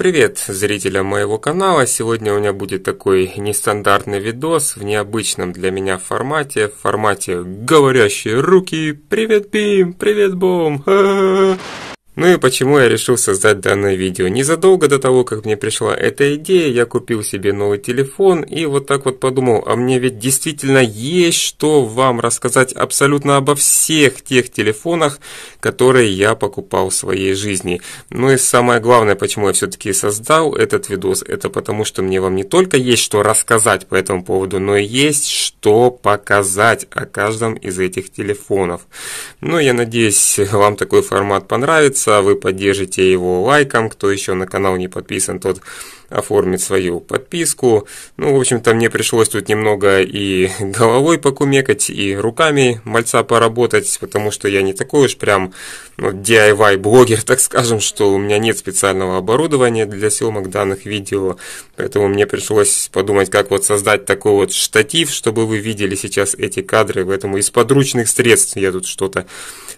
Привет зрителям моего канала! Сегодня у меня будет такой нестандартный видос в необычном для меня формате, в формате «Говорящие руки! Привет, Бим! Привет, Бом!» Ха -ха -ха. Ну и почему я решил создать данное видео? Незадолго до того, как мне пришла эта идея, я купил себе новый телефон и вот так вот подумал, а мне ведь действительно есть что вам рассказать абсолютно обо всех тех телефонах, которые я покупал в своей жизни. Ну и самое главное, почему я все-таки создал этот видос, это потому что мне вам не только есть что рассказать по этому поводу, но и есть что показать о каждом из этих телефонов. Ну я надеюсь, вам такой формат понравится конца, вы поддержите его лайком, кто еще на канал не подписан, тот оформить свою подписку. Ну, в общем-то, мне пришлось тут немного и головой покумекать, и руками мальца поработать, потому что я не такой уж прям ну, DIY-блогер, так скажем, что у меня нет специального оборудования для съемок данных видео, поэтому мне пришлось подумать, как вот создать такой вот штатив, чтобы вы видели сейчас эти кадры, поэтому из подручных средств я тут что-то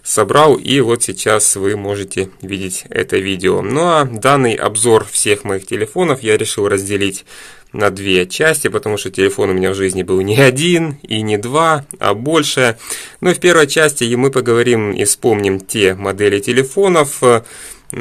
собрал, и вот сейчас вы можете видеть это видео. Ну а данный обзор всех моих телефонов я решил разделить на две части, потому что телефон у меня в жизни был не один и не два, а больше. Ну и в первой части мы поговорим и вспомним те модели телефонов, э,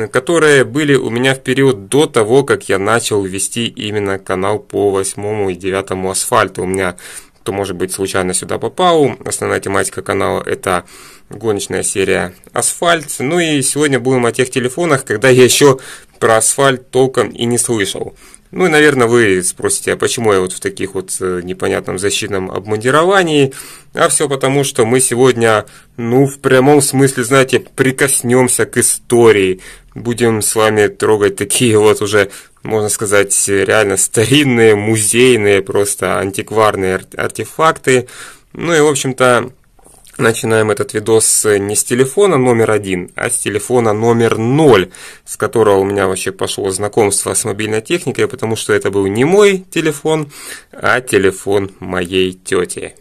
которые были у меня в период до того, как я начал вести именно канал по восьмому и девятому асфальту. У меня кто, может быть, случайно сюда попал. Основная тематика канала – это гоночная серия «Асфальт». Ну и сегодня будем о тех телефонах, когда я еще про асфальт толком и не слышал. Ну и, наверное, вы спросите, а почему я вот в таких вот э, непонятном защитном обмундировании? А все потому, что мы сегодня, ну, в прямом смысле, знаете, прикоснемся к истории. Будем с вами трогать такие вот уже можно сказать, реально старинные, музейные, просто антикварные артефакты. Ну и, в общем-то, Начинаем этот видос не с телефона номер один, а с телефона номер ноль, с которого у меня вообще пошло знакомство с мобильной техникой, потому что это был не мой телефон, а телефон моей тети.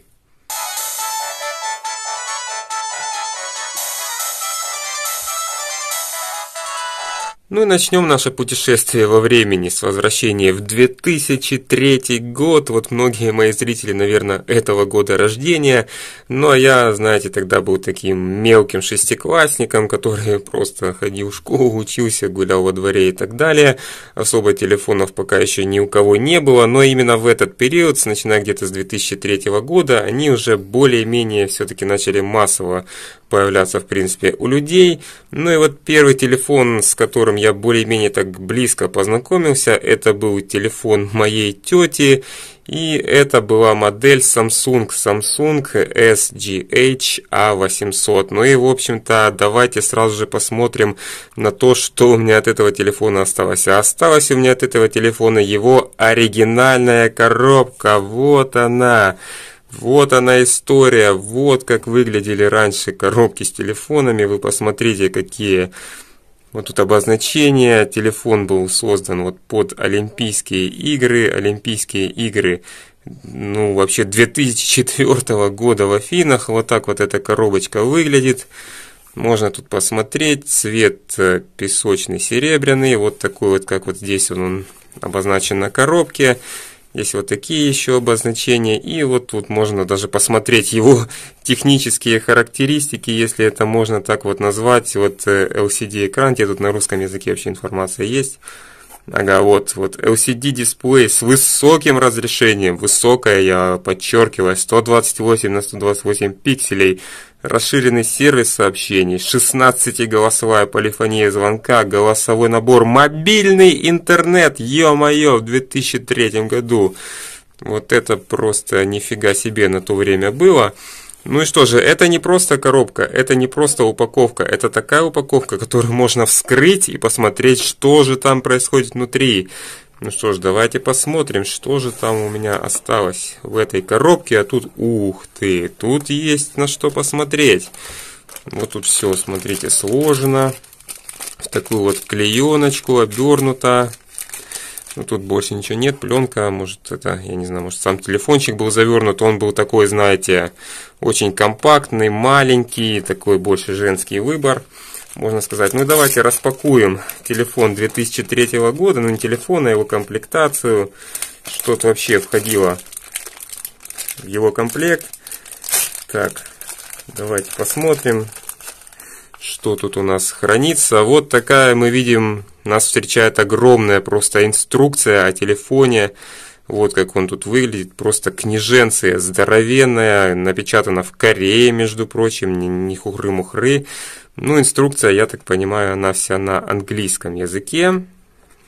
Ну и начнем наше путешествие во времени с возвращения в 2003 год. Вот многие мои зрители, наверное, этого года рождения. Ну а я, знаете, тогда был таким мелким шестиклассником, который просто ходил в школу, учился, гулял во дворе и так далее. Особо телефонов пока еще ни у кого не было, но именно в этот период, начиная где-то с 2003 года, они уже более-менее все-таки начали массово появляться, в принципе, у людей. Ну и вот первый телефон, с которым я более-менее так близко познакомился, это был телефон моей тети, и это была модель Samsung, Samsung SGH-A800. Ну и, в общем-то, давайте сразу же посмотрим на то, что у меня от этого телефона осталось. А осталась у меня от этого телефона его оригинальная коробка, вот она. Вот она история, вот как выглядели раньше коробки с телефонами, вы посмотрите, какие вот тут обозначение, телефон был создан вот под Олимпийские игры, Олимпийские игры, ну, вообще 2004 года в Афинах, вот так вот эта коробочка выглядит. Можно тут посмотреть, цвет э, песочный, серебряный, вот такой вот, как вот здесь он, он обозначен на коробке. Есть вот такие еще обозначения. И вот тут можно даже посмотреть его технические характеристики, если это можно так вот назвать. Вот э, LCD-экран, где тут на русском языке вообще информация есть. Ага, вот, вот LCD дисплей с высоким разрешением, высокое, я подчеркиваю, 128 на 128 пикселей, расширенный сервис сообщений, 16-голосовая полифония звонка, голосовой набор, мобильный интернет, ё-моё, в 2003 году. Вот это просто нифига себе на то время было. Ну и что же, это не просто коробка, это не просто упаковка, это такая упаковка, которую можно вскрыть и посмотреть, что же там происходит внутри. Ну что ж, давайте посмотрим, что же там у меня осталось в этой коробке. А тут, ух ты, тут есть на что посмотреть. Вот тут все, смотрите, сложено. В такую вот клееночку обернуто. Ну, тут больше ничего нет, пленка, может, это, я не знаю, может, сам телефончик был завернут, он был такой, знаете, очень компактный, маленький, такой больше женский выбор можно сказать. Ну давайте распакуем телефон 2003 года, ну не телефон, а его комплектацию, что-то вообще входило в его комплект. Так, давайте посмотрим, что тут у нас хранится. Вот такая мы видим, нас встречает огромная просто инструкция о телефоне. Вот как он тут выглядит, просто книженция здоровенная, напечатана в Корее, между прочим, не, не хухры-мухры. Ну, инструкция, я так понимаю, она вся на английском языке.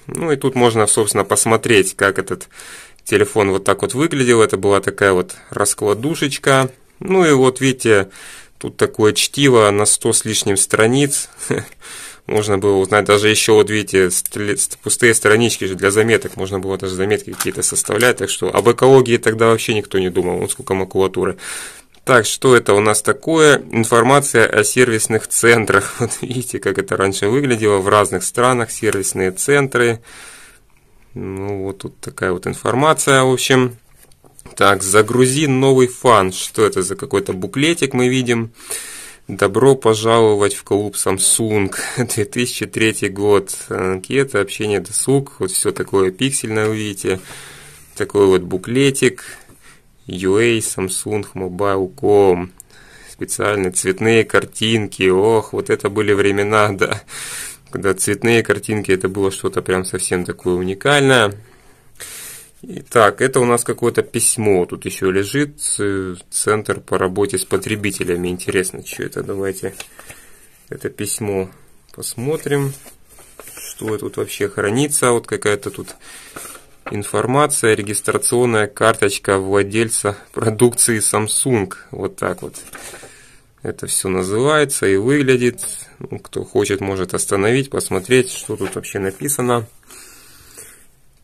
Ну, и тут можно, собственно, посмотреть, как этот телефон вот так вот выглядел. Это была такая вот раскладушечка. Ну, и вот видите, тут такое чтиво на 100 с лишним страниц. Можно было узнать даже еще, вот видите, пустые странички же для заметок. Можно было даже заметки какие-то составлять. Так что об экологии тогда вообще никто не думал. Вот сколько макулатуры. Так, что это у нас такое? Информация о сервисных центрах. Вот видите, как это раньше выглядело в разных странах, сервисные центры. Ну, вот тут такая вот информация, в общем. Так, загрузи новый фан. Что это за какой-то буклетик мы видим? Добро пожаловать в клуб Samsung 2003 год. Анкета, общение, досуг. Вот все такое пиксельное, вы видите. Такой вот буклетик. UA, Samsung, Mobile.com, специальные цветные картинки, ох, вот это были времена, да, когда цветные картинки, это было что-то прям совсем такое уникальное. Итак, это у нас какое-то письмо, тут еще лежит, э, центр по работе с потребителями, интересно, что это, давайте это письмо посмотрим, что тут вообще хранится, вот какая-то тут Информация, регистрационная карточка владельца продукции Samsung. Вот так вот это все называется и выглядит. Ну, кто хочет, может остановить, посмотреть, что тут вообще написано.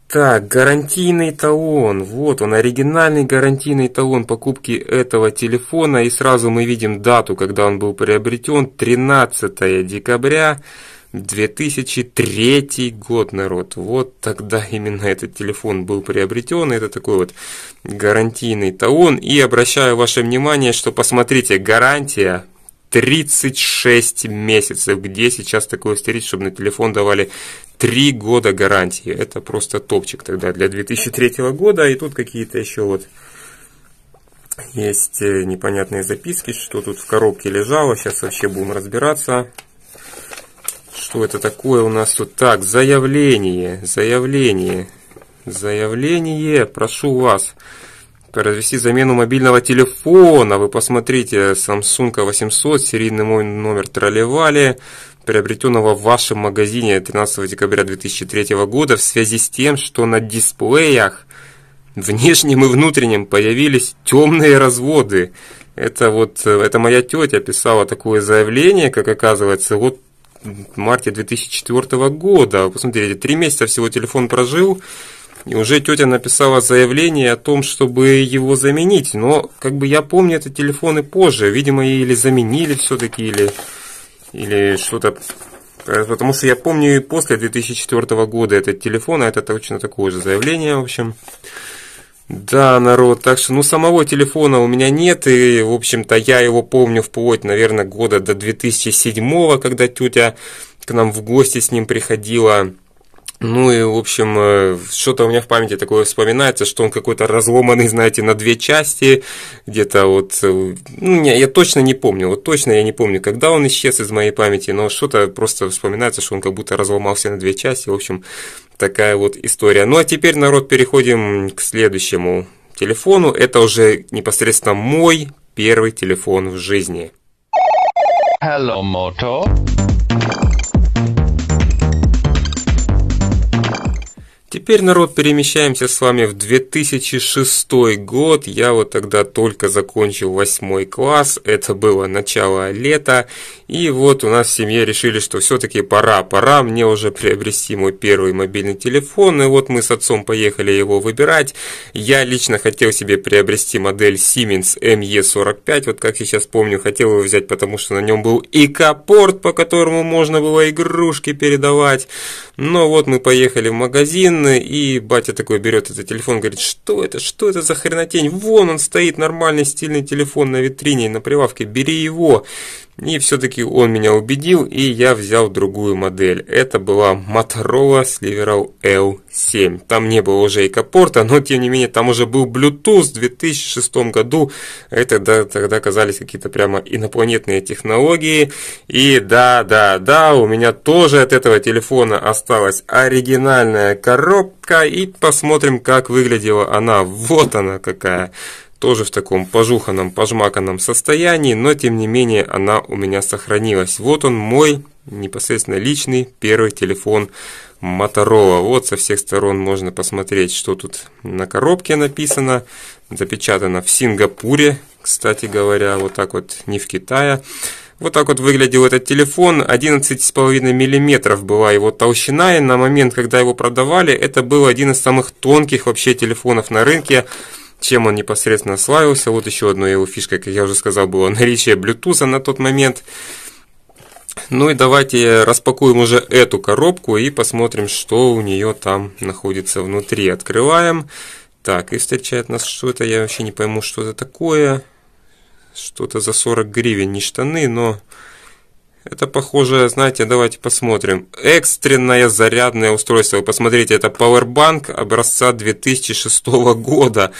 Так, гарантийный талон. Вот он, оригинальный гарантийный талон покупки этого телефона. И сразу мы видим дату, когда он был приобретен. 13 декабря 2003 год, народ. Вот тогда именно этот телефон был приобретен. Это такой вот гарантийный талон. И обращаю ваше внимание, что посмотрите, гарантия 36 месяцев. Где сейчас такое встретить, чтобы на телефон давали 3 года гарантии? Это просто топчик тогда для 2003 года. И тут какие-то еще вот есть э, непонятные записки, что тут в коробке лежало. Сейчас вообще будем разбираться. Что это такое у нас тут? Так, заявление, заявление, заявление, прошу вас произвести замену мобильного телефона. Вы посмотрите, Samsung 800, серийный мой номер троллевали, приобретенного в вашем магазине 13 декабря 2003 года в связи с тем, что на дисплеях внешнем и внутреннем появились темные разводы. Это вот, э, это моя тетя писала такое заявление, как оказывается, вот марте 2004 года. Посмотрите, три месяца всего телефон прожил, и уже тетя написала заявление о том, чтобы его заменить. Но, как бы я помню, это телефоны позже. Видимо, или заменили все-таки, или, или что-то... Э, потому что я помню и после 2004 года этот телефон, а это точно такое же заявление, в общем. Да, народ, так что, ну, самого телефона у меня нет, и, в общем-то, я его помню вплоть, наверное, года до 2007 когда тетя к нам в гости с ним приходила. Ну и, в общем, э, что-то у меня в памяти такое вспоминается, что он какой-то разломанный, знаете, на две части, где-то вот, э, ну, не, я точно не помню, вот точно я не помню, когда он исчез из моей памяти, но что-то просто вспоминается, что он как будто разломался на две части, в общем, такая вот история. Ну а теперь, народ, переходим к следующему телефону, это уже непосредственно мой первый телефон в жизни. Hello, Moto. Теперь, народ, перемещаемся с вами в 2006 год. Я вот тогда только закончил восьмой класс, это было начало лета. И вот у нас в семье решили, что все-таки пора, пора мне уже приобрести мой первый мобильный телефон. И вот мы с отцом поехали его выбирать. Я лично хотел себе приобрести модель Siemens ME45, вот как я сейчас помню, хотел его взять, потому что на нем был и капорт, по которому можно было игрушки передавать. Но вот мы поехали в магазин, и батя такой берет этот телефон, говорит, что это, что это за хренотень, вон он стоит, нормальный стильный телефон на витрине, на прилавке, бери его. И все-таки он меня убедил, и я взял другую модель. Это была Motorola Sliveral L7. Там не было уже и экопорта, но тем не менее там уже был Bluetooth в 2006 году. Это да, тогда казались какие-то прямо инопланетные технологии. И да, да, да, у меня тоже от этого телефона осталась оригинальная коробка коробка и посмотрим, как выглядела она. Вот она какая. Тоже в таком пожуханном, пожмаканном состоянии, но тем не менее она у меня сохранилась. Вот он мой непосредственно личный первый телефон Motorola. Вот со всех сторон можно посмотреть, что тут на коробке написано. Запечатано в Сингапуре, кстати говоря, вот так вот, не в Китае. Вот так вот выглядел этот телефон. 11,5 мм была его толщина, и на момент, когда его продавали, это был один из самых тонких вообще телефонов на рынке. Чем он непосредственно славился. Вот еще одной его фишкой, как я уже сказал, было наличие Bluetooth на тот момент. Ну и давайте распакуем уже эту коробку и посмотрим, что у нее там находится внутри. Открываем. Так, и встречает нас что-то, я вообще не пойму, что это такое что-то за 40 гривен, не штаны, но... Это похоже, знаете, давайте посмотрим. Экстренное зарядное устройство. Вы посмотрите, это Powerbank образца 2006 года.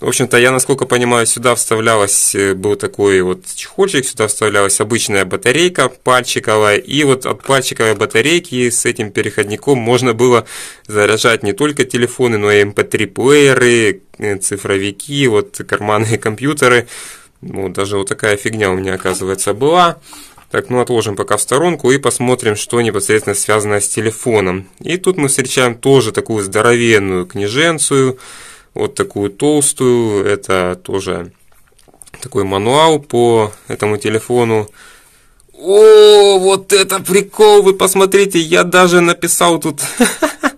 В общем-то, я, насколько понимаю, сюда вставлялась, э, был такой вот чехольчик, сюда вставлялась обычная батарейка пальчиковая, и вот от пальчиковой батарейки с этим переходником можно было заряжать не только телефоны, но и mp3-плееры, эм э, цифровики, вот карманные компьютеры. Ну, даже вот такая фигня у меня, оказывается, была. Так, ну отложим пока в сторонку и посмотрим, что непосредственно связано с телефоном. И тут мы встречаем тоже такую здоровенную книженцию, вот такую толстую. Это тоже такой мануал по этому телефону. О, вот это прикол, вы посмотрите, я даже написал тут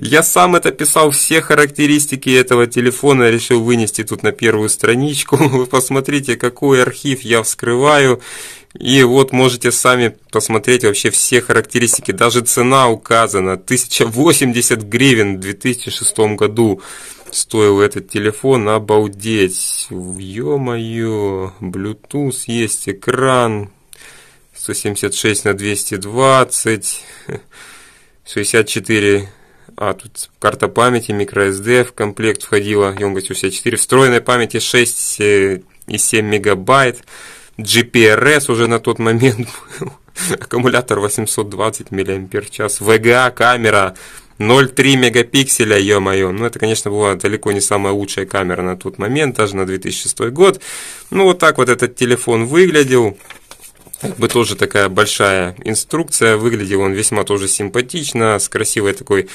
Я сам это писал, все характеристики этого телефона решил вынести тут на первую страничку. Вы посмотрите, какой архив я вскрываю. И вот можете сами посмотреть вообще все характеристики. Даже цена указана. 1080 гривен в 2006 году стоил этот телефон. Обалдеть. Ё-моё. Bluetooth есть, экран. 176 на 220. 64 а тут карта памяти, microSD в комплект входила, емкостью 64, встроенной памяти 6 э, и 7 мегабайт, GPRS уже на тот момент был, аккумулятор 820 мАч, VGA камера 0,3 мегапикселя, ё-моё. Ну, это, конечно, была далеко не самая лучшая камера на тот момент, даже на 2006 год. Ну, вот так вот этот телефон выглядел. Как бы тоже такая большая инструкция, выглядел он весьма тоже симпатично, с красивой такой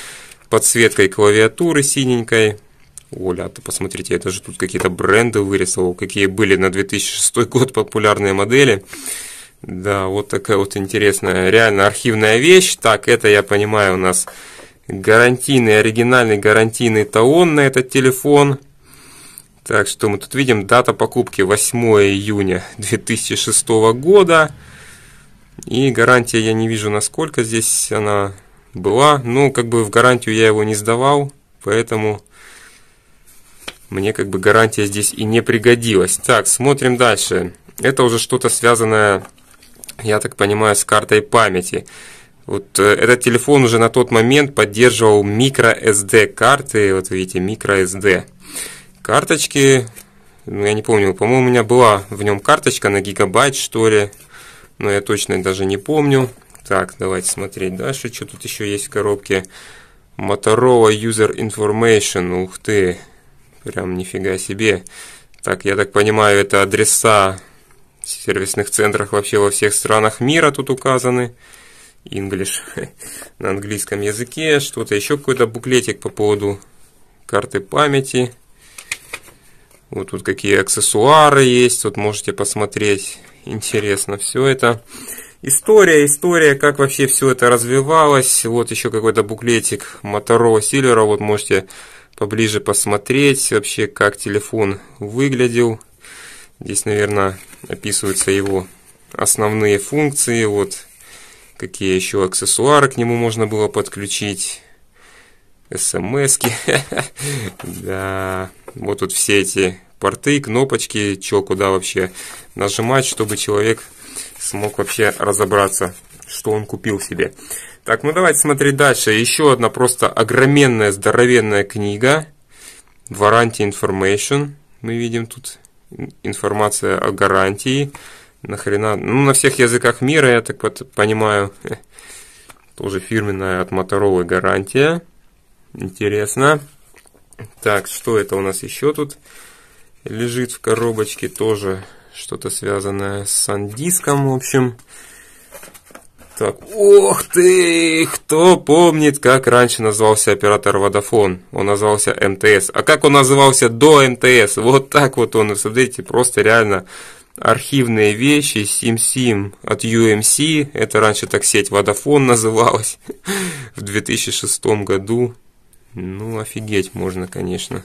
подсветкой клавиатуры синенькой. Оля, а ты посмотрите, это же тут какие-то бренды вырисовал, какие были на 2006 год популярные модели. Да, вот такая вот интересная, реально архивная вещь. Так, это, я понимаю, у нас гарантийный, оригинальный гарантийный талон на этот телефон. Так, что мы тут видим? Дата покупки 8 июня 2006 года. И гарантия я не вижу, насколько здесь она была. Ну, как бы в гарантию я его не сдавал, поэтому мне как бы гарантия здесь и не пригодилась. Так, смотрим дальше. Это уже что-то связанное, я так понимаю, с картой памяти. Вот э, этот телефон уже на тот момент поддерживал microSD карты, вот видите, microSD карточки. Ну, я не помню, по-моему, у меня была в нем карточка на гигабайт, что ли, но я точно даже не помню. Так, давайте смотреть дальше. Что тут еще есть в коробке? Motorola User Information. Ух ты. Прям нифига себе. Так, я так понимаю, это адреса в сервисных центрах вообще во всех странах мира тут указаны. English на английском языке. Что-то еще какой-то буклетик по поводу карты памяти. Вот тут какие аксессуары есть. Вот можете посмотреть. Интересно все это. История, история, как вообще все это развивалось. Вот еще какой-то буклетик Моторова Силлера. Вот можете поближе посмотреть вообще, как телефон выглядел. Здесь, наверное, описываются его основные функции. Вот какие еще аксессуары к нему можно было подключить. СМСки. Эм да, вот тут все эти порты, кнопочки, что куда вообще нажимать, чтобы человек смог вообще разобраться, что он купил себе. Так, ну давайте смотреть дальше. Еще одна просто огроменная, здоровенная книга. Warranty Information. Мы видим тут информация о гарантии. Нахрена? Ну, на всех языках мира, я так вот понимаю. Тоже фирменная от Motorola гарантия. Интересно. Так, что это у нас еще тут лежит в коробочке? Тоже что-то связанное с сандиском, в общем. Так, ох ты, кто помнит, как раньше назывался оператор Водофон? Он назывался МТС. А как он назывался до МТС? Вот так вот он, смотрите, просто реально архивные вещи, SimSim от UMC, эм это раньше так сеть Водофон называлась, в 2006 году. Ну, офигеть можно, конечно.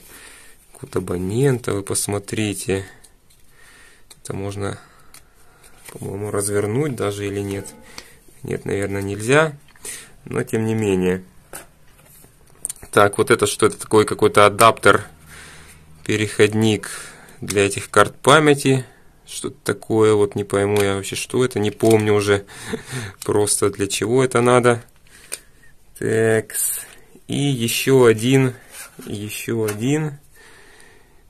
Код абонента, вы посмотрите. Это можно, по-моему, развернуть даже или нет. Нет, наверное, нельзя. Но тем не менее. Так, вот это что? Это такой какой-то адаптер, переходник для этих карт памяти. Что-то такое, вот не пойму я вообще, что это, не помню уже просто для чего это надо. Так, и еще один, еще один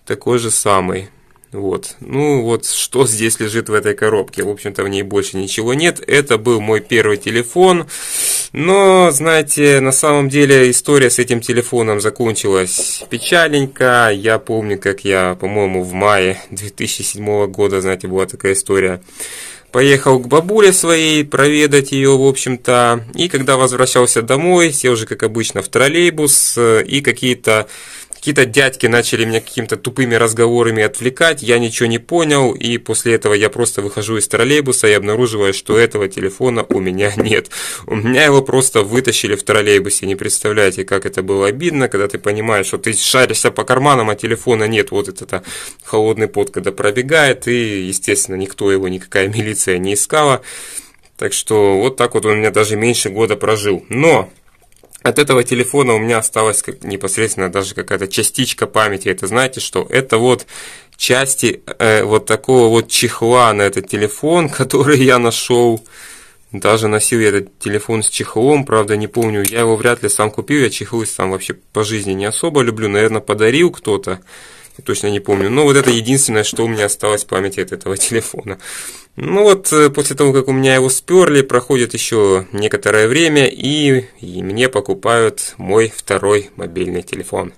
такой же самый. Вот. Ну вот, что здесь лежит в этой коробке? В общем-то, в ней больше ничего нет. Это был мой первый телефон. Но, знаете, на самом деле история с этим телефоном закончилась печаленько. Я помню, как я, по-моему, в мае 2007 года, знаете, была такая история. Поехал к бабуле своей проведать ее, в общем-то. И когда возвращался домой, сел же, как обычно, в троллейбус. Э, и какие-то Какие-то дядьки начали меня какими-то тупыми разговорами отвлекать, я ничего не понял, и после этого я просто выхожу из троллейбуса и обнаруживаю, что этого телефона у меня нет. У меня его просто вытащили в троллейбусе, не представляете, как это было обидно, когда ты понимаешь, что ты шаришься по карманам, а телефона нет, вот это а холодный пот, когда пробегает, и, естественно, никто его, никакая милиция не искала. Так что вот так вот он у меня даже меньше года прожил. Но от этого телефона у меня осталась непосредственно даже какая-то частичка памяти. Это знаете что? Это вот части э, вот такого вот чехла на этот телефон, который я нашел. Даже носил я этот телефон с чехлом, правда не помню. Я его вряд ли сам купил, я чехлы сам вообще по жизни не особо люблю. Наверное, подарил кто-то точно не помню. Но вот это единственное, что у меня осталось в памяти от этого телефона. Ну вот, э, после того, как у меня его сперли, проходит еще некоторое время, и, и мне покупают мой второй мобильный телефон.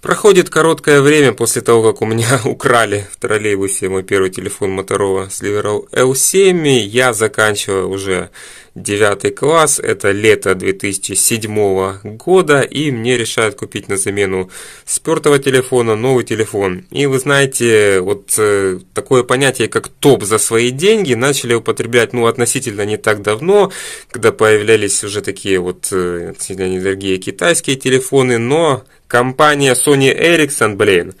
Проходит короткое время после того, как у меня украли в троллейбусе мой первый телефон Motorola Sliver L7, я заканчиваю уже девятый класс, это лето 2007 года, и мне решают купить на замену спертого телефона новый телефон. И вы знаете, вот э, такое понятие, как топ за свои деньги, начали употреблять, ну, относительно не так давно, когда появлялись уже такие вот э, относительно китайские телефоны, но компания Sony Ericsson, блин,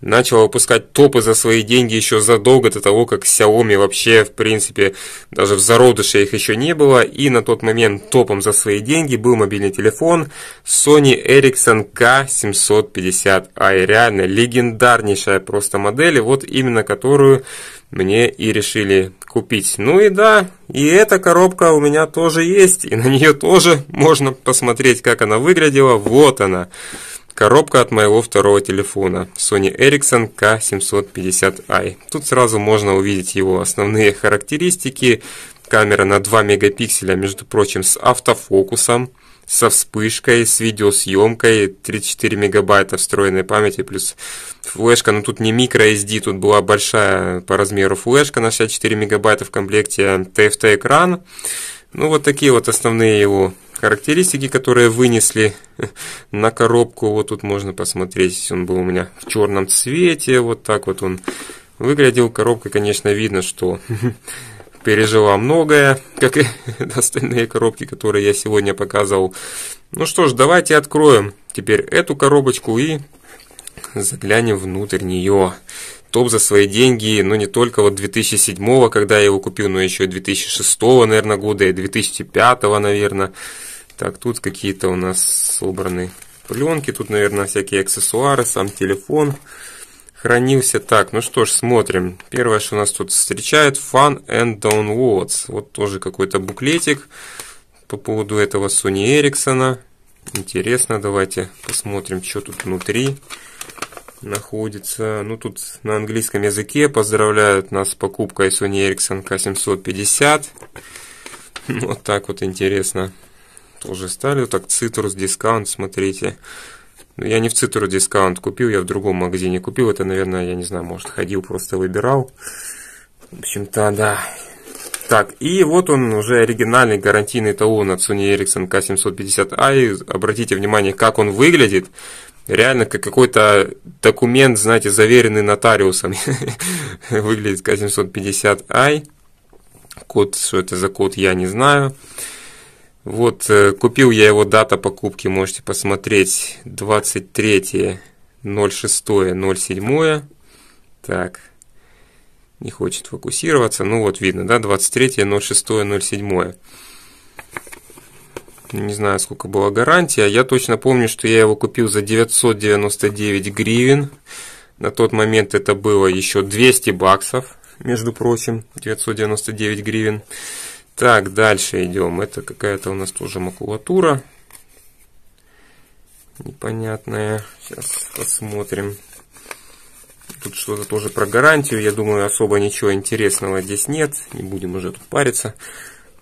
начал выпускать топы за свои деньги еще задолго до того, как Xiaomi вообще, в принципе, даже в зародыше их еще не было, и на тот момент топом за свои деньги был мобильный телефон Sony Ericsson K750i, реально легендарнейшая просто модель, и вот именно которую мне и решили купить. Ну и да, и эта коробка у меня тоже есть, и на нее тоже можно посмотреть, как она выглядела, вот она. Коробка от моего второго телефона Sony Ericsson K750i. Тут сразу можно увидеть его основные характеристики. Камера на 2 мегапикселя, между прочим, с автофокусом, со вспышкой, с видеосъемкой, 34 мегабайта встроенной памяти, плюс флешка, но ну, тут не microSD, тут была большая по размеру флешка на 64 мегабайта в комплекте TFT-экран. Ну, вот такие вот основные его характеристики, которые вынесли на коробку. Вот тут можно посмотреть, он был у меня в черном цвете, вот так вот он выглядел. Коробка, конечно, видно, что пережила многое, как и остальные коробки, которые я сегодня показывал. Ну что ж, давайте откроем теперь эту коробочку и заглянем внутрь нее топ за свои деньги, но не только вот 2007, когда я его купил, но еще и 2006, наверное, года, и 2005, наверное. Так, тут какие-то у нас собраны пленки, тут, наверное, всякие аксессуары, сам телефон хранился. Так, ну что ж, смотрим. Первое, что у нас тут встречает, Fun and Downloads. Вот тоже какой-то буклетик по поводу этого Sony Ericsson. Интересно, давайте посмотрим, что тут внутри находится. Ну, тут на английском языке поздравляют нас с покупкой Sony Ericsson K750. Вот так вот интересно. Тоже стали. Вот так Citrus Discount, смотрите. Но ну, Я не в Citrus Discount купил, я в другом магазине купил. Это, наверное, я не знаю, может, ходил, просто выбирал. В общем-то, да. Так, и вот он уже оригинальный гарантийный талон от Sony Ericsson K750i. Обратите внимание, как он выглядит реально как какой-то документ, знаете, заверенный нотариусом. Выглядит как 750i. Код, что это за код, я не знаю. Вот, э, купил я его, дата покупки, можете посмотреть, 23.06.07. Так, не хочет фокусироваться, ну вот видно, да, 23.06.07 не знаю, сколько была гарантия. Я точно помню, что я его купил за 999 гривен. На тот момент это было еще 200 баксов, между прочим, 999 гривен. Так, дальше идем. Это какая-то у нас тоже макулатура. Непонятная. Сейчас посмотрим. Тут что-то тоже про гарантию. Я думаю, особо ничего интересного здесь нет. Не будем уже тут париться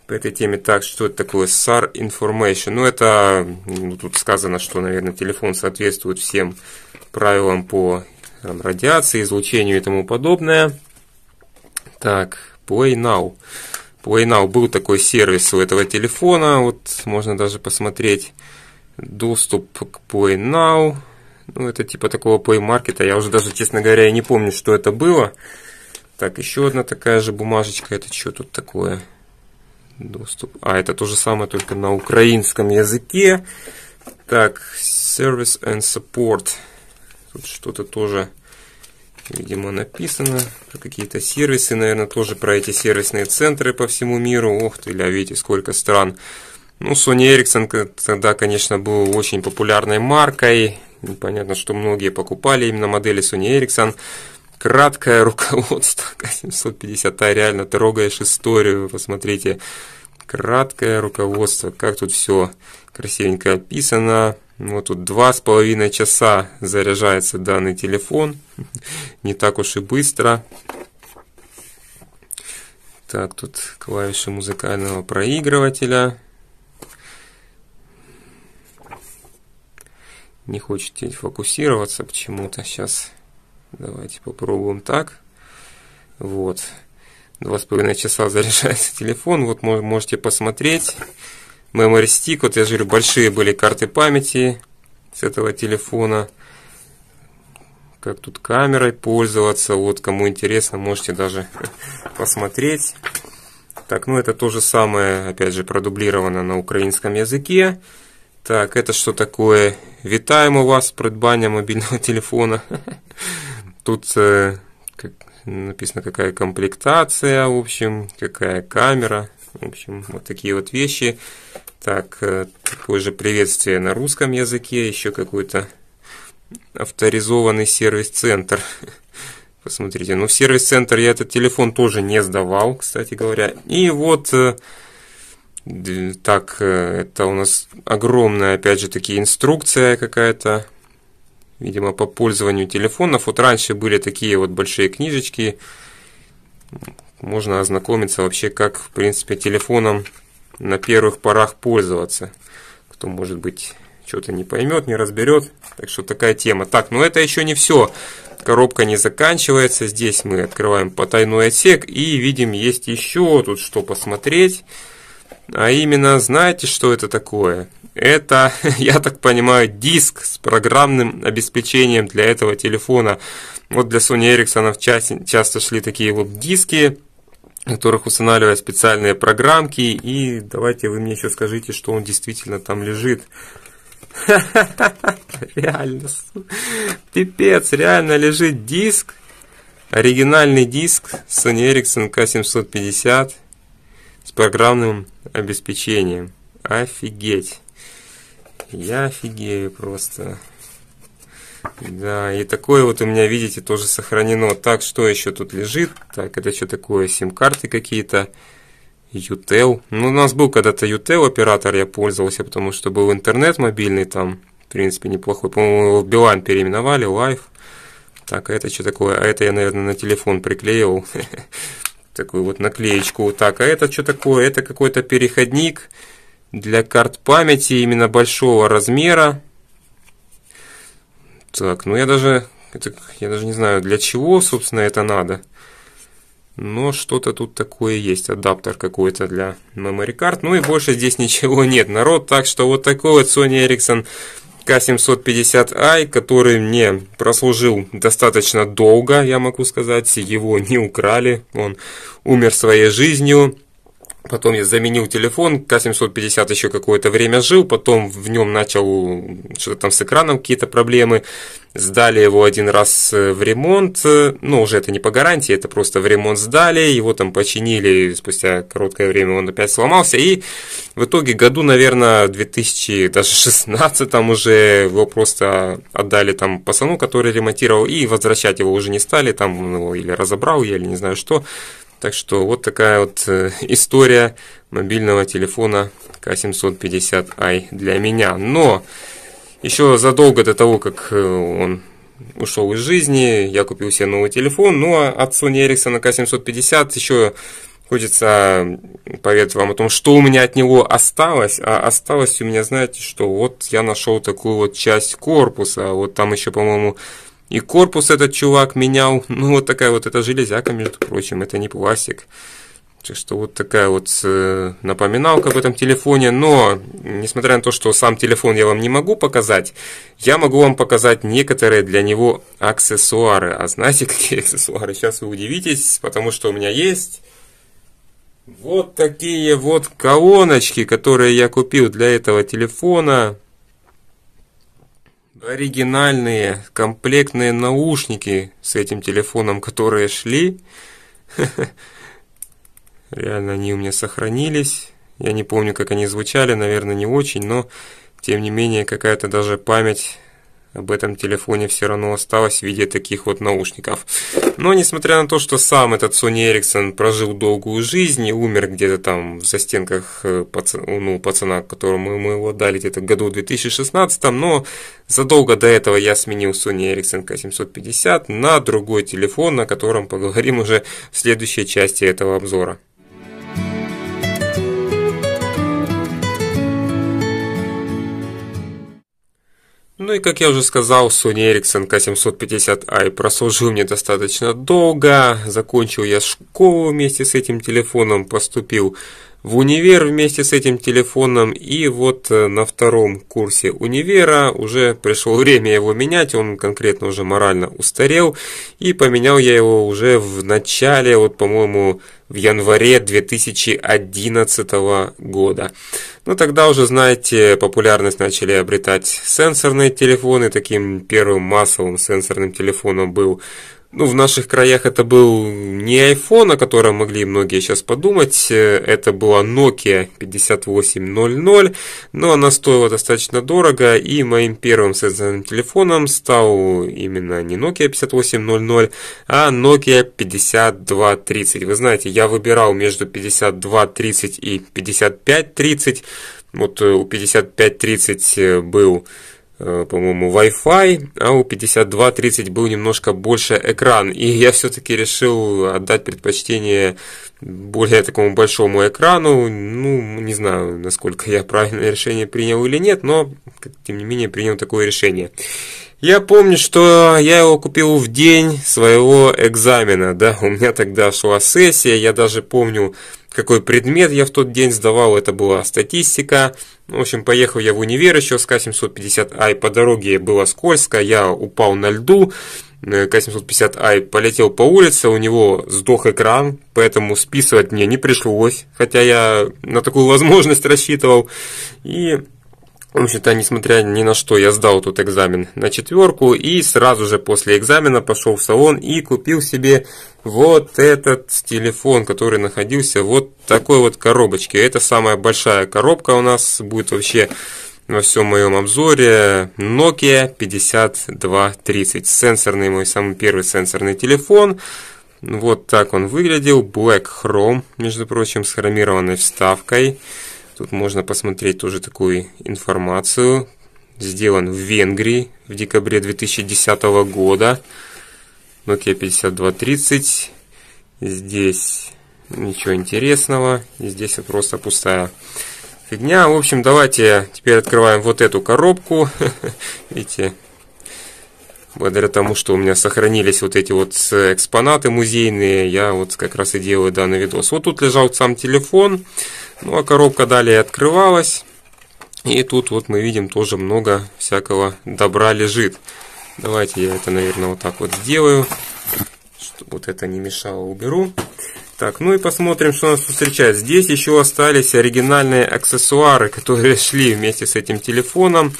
по этой теме. Так, что это такое SAR Information? Ну, это, ну, тут сказано, что, наверное, телефон соответствует всем правилам по там, радиации, излучению и тому подобное. Так, Play Now. Play Now был такой сервис у этого телефона. Вот можно даже посмотреть доступ к Play Now. Ну, это типа такого Play Market. Я уже даже, честно говоря, не помню, что это было. Так, еще одна такая же бумажечка. Это что тут такое? доступ. А это то же самое, только на украинском языке. Так, service and support. Тут что-то тоже, видимо, написано. Про какие-то сервисы, наверное, тоже про эти сервисные центры по всему миру. Ох ты, ля, видите, сколько стран. Ну, Sony Ericsson тогда, конечно, был очень популярной маркой. Понятно, что многие покупали именно модели Sony Ericsson краткое руководство. 750 а реально трогаешь историю. Посмотрите, краткое руководство. Как тут все красивенько описано. Вот ну, тут два с половиной часа заряжается данный телефон. Не так уж и быстро. Так, тут клавиши музыкального проигрывателя. Не хочет фокусироваться почему-то сейчас. Давайте попробуем так. Вот. Два с половиной часа заряжается телефон. Вот можете посмотреть. Memory Stick. Вот я же говорю, большие были карты памяти с этого телефона. Как тут камерой пользоваться. Вот кому интересно, можете даже посмотреть. Так, ну это то же самое, опять же, продублировано на украинском языке. Так, это что такое? Витаем у вас, придбання мобильного телефона. Тут как, написано, какая комплектация, в общем, какая камера, в общем, вот такие вот вещи. Так, э, такое же приветствие на русском языке, еще какой-то авторизованный сервис-центр. Посмотрите, ну в сервис-центр я этот телефон тоже не сдавал, кстати говоря. И вот э, так, э, это у нас огромная, опять же, таки инструкция какая-то видимо, по пользованию телефонов. Вот раньше были такие вот большие книжечки. Можно ознакомиться вообще, как, в принципе, телефоном на первых порах пользоваться. Кто, может быть, что-то не поймет, не разберет. Так что такая тема. Так, но ну это еще не все. Коробка не заканчивается. Здесь мы открываем потайной отсек и видим, есть еще тут что посмотреть. А именно, знаете, что это такое? Это, я так понимаю, диск с программным обеспечением для этого телефона. Вот для Sony Ericsson часто, часто шли такие вот диски, в которых устанавливают специальные программки. И давайте вы мне еще скажите, что он действительно там лежит. Реально, пипец, реально лежит диск. Оригинальный диск Sony Ericsson K750 с программным обеспечением. Офигеть! Я офигею просто. Да, и такое вот у меня, видите, тоже сохранено. Так, что еще тут лежит? Так, это что такое? Сим-карты какие-то. Ютел. Ну, у нас был когда-то Ютел оператор, я пользовался, потому что был интернет мобильный там, в принципе, неплохой. По-моему, его в Билайн переименовали, Лайф. Так, а это что такое? А это я, наверное, на телефон приклеивал. такую вот наклеечку. Так, а это что такое? Это какой-то переходник для карт памяти именно большого размера. Так, ну я даже, это, я даже не знаю, для чего, собственно, это надо. Но что-то тут такое есть, адаптер какой-то для memory card. Ну и больше здесь ничего нет, народ. Так что вот такой вот Sony Ericsson к750i, который мне прослужил достаточно долго, я могу сказать, его не украли, он умер своей жизнью. Потом я заменил телефон, К-750 еще какое-то время жил, потом в нем начал что-то там с экраном какие-то проблемы. Сдали его один раз э, в ремонт, ну уже это не по гарантии, это просто в ремонт сдали, его там починили, спустя короткое время он опять сломался. И в итоге году, наверное, 2016 там уже его просто отдали там пацану, который ремонтировал, и возвращать его уже не стали, там он его или разобрал, я или не знаю что. Так что вот такая вот э, история мобильного телефона K750i для меня. Но еще задолго до того, как э, он ушел из жизни, я купил себе новый телефон, но от Sony Ericsson K750 еще хочется поведать вам о том, что у меня от него осталось. А осталось у меня, знаете, что вот я нашел такую вот часть корпуса. Вот там еще, по-моему, и корпус этот чувак менял. Ну, вот такая вот эта железяка, между прочим, это не пластик. Так что вот такая вот э, напоминалка об этом телефоне. Но, несмотря на то, что сам телефон я вам не могу показать, я могу вам показать некоторые для него аксессуары. А знаете, какие аксессуары? Сейчас вы удивитесь, потому что у меня есть... Вот такие вот колоночки, которые я купил для этого телефона оригинальные комплектные наушники с этим телефоном, которые шли. Реально они у меня сохранились. Я не помню, как они звучали, наверное, не очень, но тем не менее какая-то даже память об этом телефоне все равно осталось в виде таких вот наушников. Но несмотря на то, что сам этот Sony Ericsson прожил долгую жизнь и умер где-то там в застенках э, пац... ну, пацана, которому мы его дали где-то году 2016, но задолго до этого я сменил Sony Ericsson K750 на другой телефон, на котором поговорим уже в следующей части этого обзора. Ну и, как я уже сказал, Sony Ericsson K750i прослужил мне достаточно долго. Закончил я школу вместе с этим телефоном, поступил в универ вместе с этим телефоном. И вот э, на втором курсе универа уже пришло время его менять. Он конкретно уже морально устарел. И поменял я его уже в начале, вот по-моему, в январе 2011 года. Но ну, тогда уже, знаете, популярность начали обретать сенсорные телефоны. Таким первым массовым сенсорным телефоном был ну, в наших краях это был не iPhone, о котором могли многие сейчас подумать. Это была Nokia 5800, но ну, она стоила достаточно дорого. И моим первым сенсорным телефоном стал именно не Nokia 5800, а Nokia 5230. Вы знаете, я выбирал между 5230 и 5530. Вот э, у 5530 э, был Э, по-моему, Wi-Fi, а у 5230 был немножко больше экран. И я все-таки решил отдать предпочтение более такому большому экрану. Ну, не знаю, насколько я правильное решение принял или нет, но, тем не менее, принял такое решение. Я помню, что я его купил в день своего экзамена, да, у меня тогда шла сессия, я даже помню, какой предмет я в тот день сдавал, это была статистика. В общем, поехал я в универ еще с К-750i, по дороге было скользко, я упал на льду, э, к-750i полетел по улице, у него сдох экран, поэтому списывать мне не пришлось, хотя я на такую возможность рассчитывал. И в общем-то, несмотря ни на что, я сдал тут экзамен на четверку и сразу же после экзамена пошел в салон и купил себе вот этот телефон, который находился вот такой вот коробочке. Это самая большая коробка у нас будет вообще во всем моем обзоре Nokia 5230. Сенсорный мой самый первый сенсорный телефон. Вот так он выглядел. Black Chrome, между прочим, с хромированной вставкой. Тут можно посмотреть тоже такую информацию. Сделан в Венгрии в декабре 2010 года. Nokia 5230. Здесь ничего интересного. И здесь просто пустая фигня. В общем, давайте теперь открываем вот эту коробку. Видите, благодаря тому, что у меня сохранились вот эти вот экспонаты музейные, я вот как раз и делаю данный видос. Вот тут лежал сам телефон. Телефон. Ну а коробка далее открывалась. И тут вот мы видим тоже много всякого добра лежит. Давайте я это, наверное, вот так вот сделаю. Чтобы вот это не мешало, уберу. Так, ну и посмотрим, что нас встречает. Здесь еще остались оригинальные аксессуары, которые шли вместе с этим телефоном.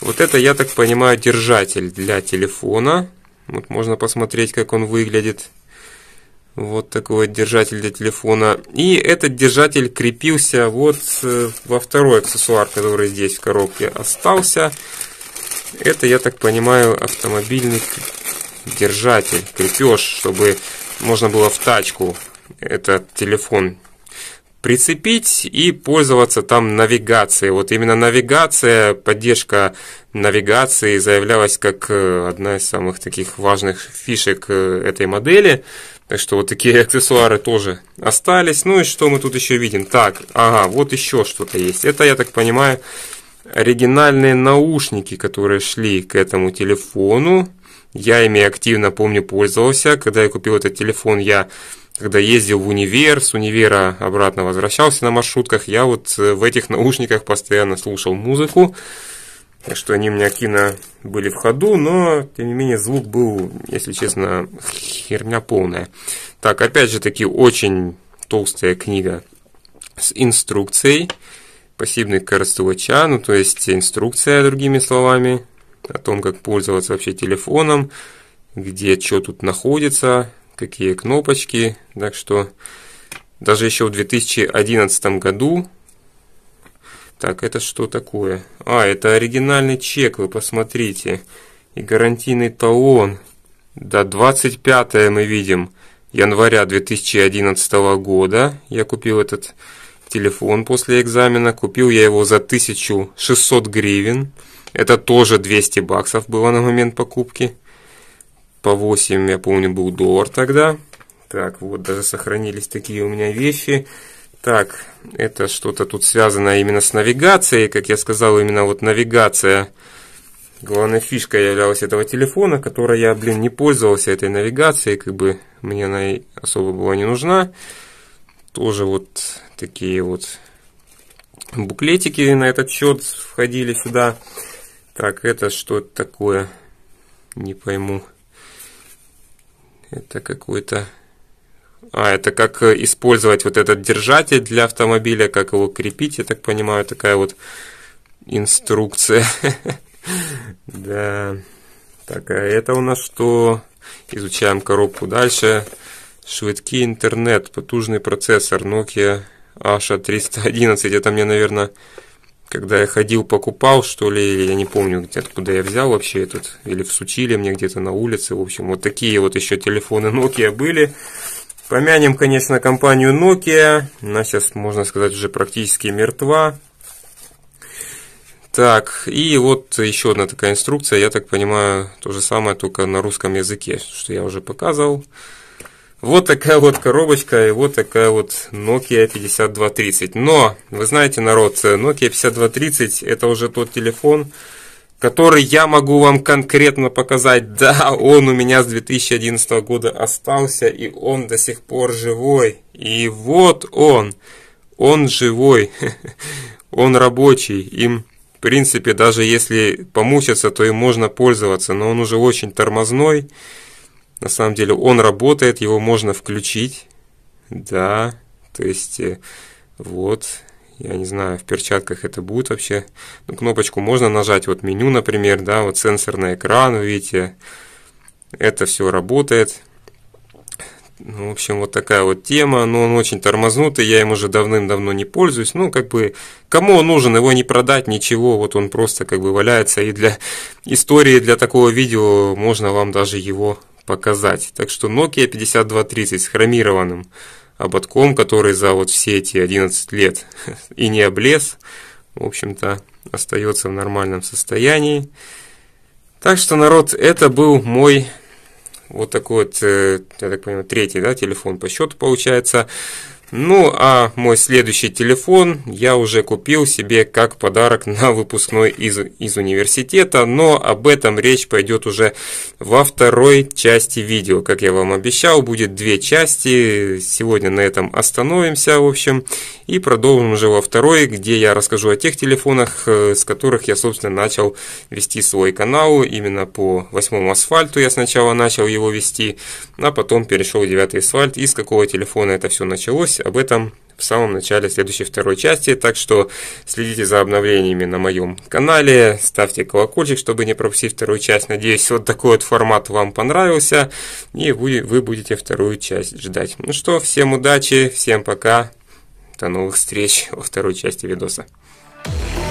Вот это, я так понимаю, держатель для телефона. Вот можно посмотреть, как он выглядит вот такой вот держатель для телефона. И этот держатель крепился вот э, во второй аксессуар, который здесь в коробке остался. Это, я так понимаю, автомобильный держатель, крепеж, чтобы можно было в тачку этот телефон прицепить и пользоваться там навигацией. Вот именно навигация, поддержка навигации заявлялась как э, одна из самых таких важных фишек э, этой модели – так что вот такие аксессуары тоже остались. Ну и что мы тут еще видим? Так, ага, вот еще что-то есть. Это, я так понимаю, оригинальные наушники, которые шли к этому телефону. Я ими активно, помню, пользовался. Когда я купил этот телефон, я когда ездил в универ, с универа обратно возвращался на маршрутках, я вот э, в этих наушниках постоянно слушал музыку что они у меня кино были в ходу, но, тем не менее, звук был, если честно, херня полная. Так, опять же таки, очень толстая книга с инструкцией. Пассивный користувача, ну то есть инструкция, другими словами, о том, как пользоваться вообще телефоном, где что тут находится, какие кнопочки. Так что даже еще в 2011 году так, это что такое? А, это оригинальный чек, вы посмотрите. И гарантийный талон. Да, 25 мы видим января 2011 года. Я купил этот телефон после экзамена. Купил я его за 1600 гривен. Это тоже 200 баксов было на момент покупки. По 8, я помню, был доллар тогда. Так, вот даже сохранились такие у меня вещи. Так, это что-то тут связано именно с навигацией. Как я сказал, именно вот навигация главной фишкой являлась этого телефона, которой я, блин, не пользовался этой навигацией, как бы мне она особо была не нужна. Тоже вот такие вот буклетики на этот счет входили сюда. Так, это что такое? Не пойму. Это какой-то а, это как э, использовать вот этот держатель для автомобиля, как его крепить, я так понимаю, такая вот инструкция. Да. Так, а это у нас что? Изучаем коробку дальше. Швидкий интернет, потужный процессор Nokia h 311. Это мне, наверное, когда я ходил, покупал, что ли, я не помню, где, откуда я взял вообще этот, или всучили мне где-то на улице, в общем, вот такие вот еще телефоны Nokia были, Помянем, конечно, компанию Nokia. Она сейчас, можно сказать, уже практически мертва. Так, и вот еще одна такая инструкция, я так понимаю, то же самое, только на русском языке, что я уже показывал. Вот такая вот коробочка и вот такая вот Nokia 5230. Но, вы знаете, народ, Nokia 5230 это уже тот телефон, который я могу вам конкретно показать. Да, он у меня с 2011 года остался, и он до сих пор живой. И вот он, он живой, он рабочий, им... В принципе, даже если помучиться, то им можно пользоваться, но он уже очень тормозной. На самом деле он работает, его можно включить. Да, то есть э, вот я не знаю, в перчатках это будет вообще. Ну, кнопочку можно нажать, вот меню, например, да, вот сенсорный экран, видите, это все работает. Ну, в общем, вот такая вот тема, но он очень тормознутый, я им уже давным-давно не пользуюсь. Ну, как бы, кому он нужен, его не продать, ничего, вот он просто как бы валяется. И для истории, для такого видео можно вам даже его показать. Так что Nokia 5230 с хромированным ободком, который за вот все эти 11 лет и не облез, в общем-то, остается в нормальном состоянии. Так что, народ, это был мой вот такой вот, э, я так понимаю, третий, да, телефон по счету получается. Ну а мой следующий телефон я уже купил себе как подарок на выпускной из, из университета, но об этом речь пойдет уже во второй части видео. Как я вам обещал, будет две части. Сегодня на этом остановимся, в общем, и продолжим уже во второй, где я расскажу о тех телефонах, э, с которых я, собственно, начал вести свой канал. Именно по восьмому асфальту я сначала начал его вести, а потом перешел в девятый асфальт, и с какого телефона это все началось говорилось об этом в самом начале следующей второй части, так что следите за обновлениями на моем канале, ставьте колокольчик, чтобы не пропустить вторую часть. Надеюсь, вот такой вот формат вам понравился, и вы, вы будете вторую часть ждать. Ну что, всем удачи, всем пока, до новых встреч во второй части видоса. Thank